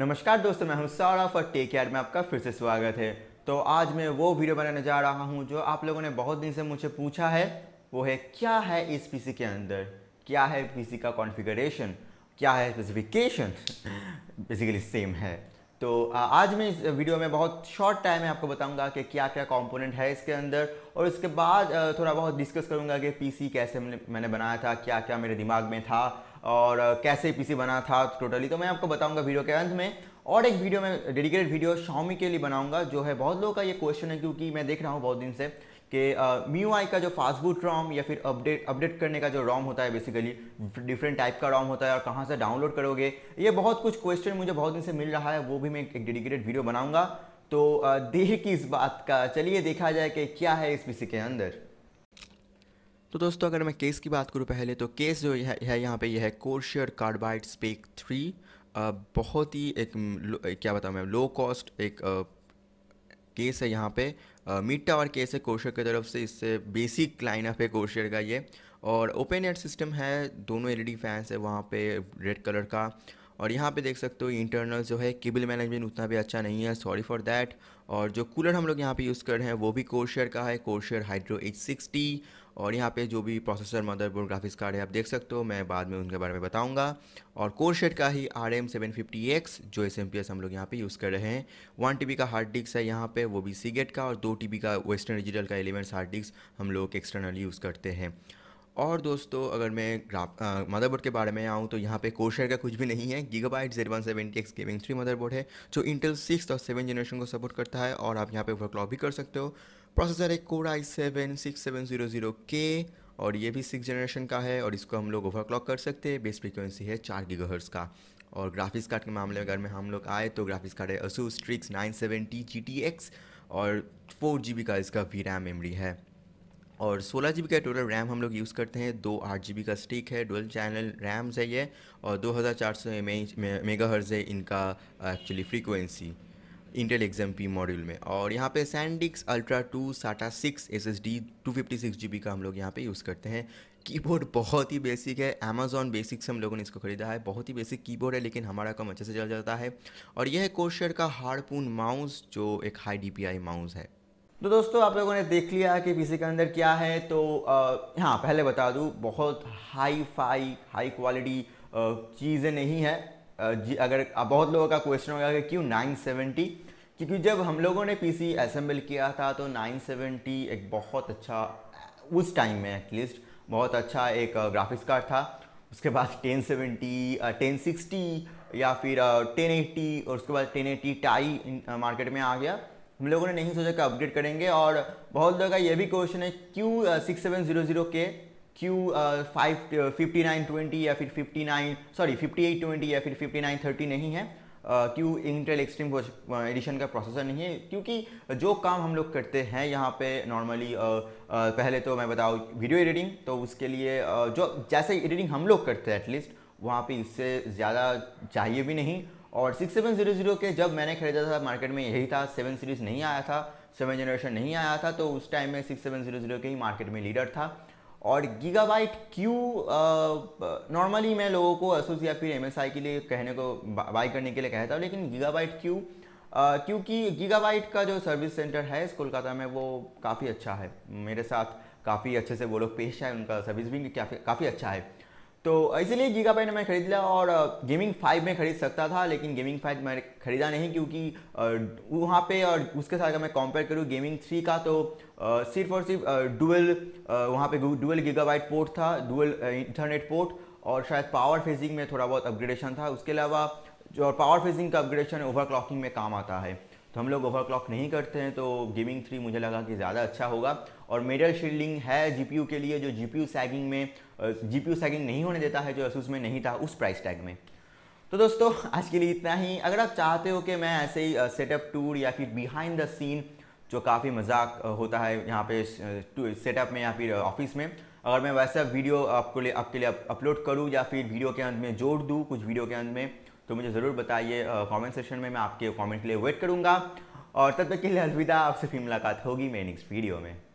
नमस्कार दोस्तों मैं हूं सौरभ और टेक केयर में आपका फिर से स्वागत है तो आज मैं वो वीडियो बनाने जा रहा हूं जो आप लोगों ने बहुत दिन से मुझे पूछा है वो है क्या है इस पीसी के अंदर क्या है पीसी का कॉन्फ़िगरेशन क्या है स्पेसिफिकेशन बेसिकली सेम है तो आज मैं इस वीडियो में बहुत शॉर्ट टाइम में आपको बताऊंगा कि क्या क्या कंपोनेंट है इसके अंदर और इसके बाद थोड़ा बहुत डिस्कस करूंगा कि पीसी कैसे मैंने बनाया था क्या क्या मेरे दिमाग में था और कैसे पीसी बना था टोटली तो मैं आपको बताऊंगा वीडियो के अंत में और एक वीडियो में डेडिकेटेड वीडियो शॉमी के लिए बनाऊंगा जो है बहुत लोगों का ये क्वेश्चन है क्योंकि मैं देख रहा हूँ बहुत दिन से कि मी आई का जो फास्टबूट रॉम या फिर अपडेट अपडेट करने का जो रॉम होता है बेसिकली डिफरेंट टाइप का रॉम होता है और कहाँ से डाउनलोड करोगे ये बहुत कुछ क्वेश्चन मुझे बहुत दिन से मिल रहा है वो भी मैं एक डेडिकेटेड वीडियो बनाऊँगा तो देर की इस बात का चलिए देखा जाए कि क्या है इस पी के अंदर तो दोस्तों अगर मैं केस की बात करूँ पहले तो केस जो है, है यहाँ पे यह है कोर्शियर कार्बाइड स्पेक थ्री बहुत ही एक क्या बताऊँ मैं लो कॉस्ट एक केस है यहाँ पे मिड टावर केस है कोशर की तरफ से इससे बेसिक लाइनअप है कोशर का ये और ओपन एयर सिस्टम है दोनों एलईडी फैंस है वहाँ पे रेड कलर का और यहाँ पे देख सकते हो इंटरनल जो है केबल मैनेजमेंट उतना भी अच्छा नहीं है सॉरी फॉर दैट और जो कूलर हम लोग यहाँ पे यूज़ कर रहे हैं वो भी कोशर का है कोशर हाइड्रो एच सिक्सटी और यहाँ पे जो भी प्रोसेसर मदरबोर्ड ग्राफिक्स कार्ड है आप देख सकते हो मैं बाद में उनके बारे में बताऊँगा और शेड का ही R M seven fifty X जो एस एम पी एस हम लोग यहाँ पे यूज़ कर रहे हैं वन टी बी का हार्ड डिस्क है यहाँ पे वो भी सीगेट का और दो टी बी का वेस्टर्न डिजिटल का एलिमेंट्स हार्ड डिस्क हम लोग एक्सटर्नली यूज़ करते हैं और दोस्तों अगर मैं ग्राफ मदरबोर्ड के बारे में आऊँ तो यहाँ पे कोशर का कुछ भी नहीं है Gigabyte Z one seventy X gaming three motherboard है जो इंटेल सिक्स और सेवन जनरेशन को सपोर्ट करता है और आप यहाँ पे ओवरक्लॉक भी कर सकते हो प्रोसेसर है core I seven six seven zero zero K और ये भी सिक्स जनरेशन का है और इसको हम लोग ओवरक्लॉक कर सकते हैं बेस फ्रिक्वेंसी है चार गीगाहर्स का और ग्राफिक्स कार्ड के मामले में अगर में हम लोग आए तो ग्राफिक्स कार्ड है Asus Strix nine seventy G T X और फोर जी बी का इसका वी रैम मेमरी है और सोलह जी बी का टोटल रैम हम लोग यूज़ करते हैं दो आठ जी बी का स्टिक है डुअल चैनल रैम्स है ये और दो हज़ार चार सौ एम एच मेगा हर्ज है इनका actually frequency Intel XMP module में और यहाँ पे SanDisk ultra two SATA six S S D two fifty six G B का हम लोग यहाँ पे यूज़ करते हैं कीबोर्ड बहुत ही बेसिक है अमेजोन बेसिक से हम लोगों ने इसको ख़रीदा है बहुत ही बेसिक कीबोर्ड है लेकिन हमारा काम अच्छे से चल जाता है और यह है कोशर का हार्डपून माउस जो एक high D P I mouse है तो दोस्तों आप लोगों ने देख लिया कि पीसी के अंदर क्या है तो आ, हाँ पहले बता दूँ बहुत हाई फाई हाई क्वालिटी चीज़ें नहीं है जी अगर बहुत लोगों का क्वेश्चन होगा कि क्यों 970 क्योंकि जब हम लोगों ने पीसी असेंबल किया था तो 970 एक बहुत अच्छा उस टाइम में एटलीस्ट बहुत अच्छा एक ग्राफिक्स कार्ड था उसके बाद 1070 1060 या फिर 1080 और उसके बाद 1080 टाई मार्केट में आ गया हम लोगों ने नहीं सोचा कि अपग्रेड करेंगे और बहुत लोगों का यह भी क्वेश्चन है क्यों सिक्स सेवन ज़ीरो ज़ीरो के क्यू फाइव फिफ्टी नाइन ट्वेंटी या फिर fifty nine sorry fifty eight twenty या फिर फिफ्टी नाइन थर्टी नहीं है क्यू इंटेल एक्सट्रीम एडिशन का प्रोसेसर नहीं है क्योंकि जो काम हम लोग करते हैं यहाँ पे नॉर्मली uh, uh, पहले तो मैं बताऊँ वीडियो एडिटिंग तो उसके लिए uh, जो जैसे एडिटिंग हम लोग करते हैं एटलीस्ट वहाँ पे इससे ज़्यादा चाहिए भी नहीं और सिक्स सेवन जीरो जीरो के जब मैंने खरीदा था मार्केट में यही था सेवन सीरीज़ नहीं आया था सेवन जनरेशन नहीं आया था तो उस टाइम में सिक्स सेवन जीरो जीरो के ही मार्केट में लीडर था और गीगाबाइट क्यू नॉर्मली मैं लोगों को एसोस या फिर एम के लिए कहने को बाई करने के लिए कहता हूँ लेकिन गीगाबाइट क्यू क्योंकि गीगाबाइट का जो सर्विस सेंटर है कोलकाता में वो काफ़ी अच्छा है मेरे साथ काफ़ी अच्छे से वो लोग पेश है उनका सर्विस भी काफ़ी काफ़ी अच्छा है तो इसीलिए गीगा पैड मैं खरीद लिया और गेमिंग फाइव में खरीद सकता था लेकिन गेमिंग फाइव मैंने खरीदा नहीं क्योंकि वहाँ पे और उसके साथ अगर मैं कंपेयर करूँ गेमिंग थ्री का तो सिर्फ और सिर्फ डुअल वहाँ पे डुअल गीगाबाइट पोर्ट था डुअल इंटरनेट पोर्ट और शायद पावर फेजिंग में थोड़ा बहुत अपग्रेडेशन था उसके अलावा जो पावर फेजिंग का अपग्रेडेशन ओवर में काम आता है तो हम लोग ओवर नहीं करते हैं तो गेमिंग थ्री मुझे लगा कि ज़्यादा अच्छा होगा और मेटल शील्डिंग है जीपीयू के लिए जो जीपीयू सैगिंग में जीपीयू सैगिंग नहीं होने देता है जो असूस में नहीं था उस प्राइस टैग में तो दोस्तों आज के लिए इतना ही अगर आप चाहते हो कि मैं ऐसे ही सेटअप टूर या फिर बिहाइंड द सीन जो काफ़ी मजाक होता है यहाँ पे सेटअप में या फिर ऑफिस में अगर मैं वैसा वीडियो आपको लिए आपके लिए अपलोड करूँ या फिर वीडियो के अंत में जोड़ दूँ कुछ वीडियो के अंत में तो मुझे ज़रूर बताइए कमेंट सेक्शन में मैं आपके कमेंट के लिए वेट करूँगा और तब तक के लिए अलविदा आपसे फिर मुलाकात होगी मेरे नेक्स्ट वीडियो में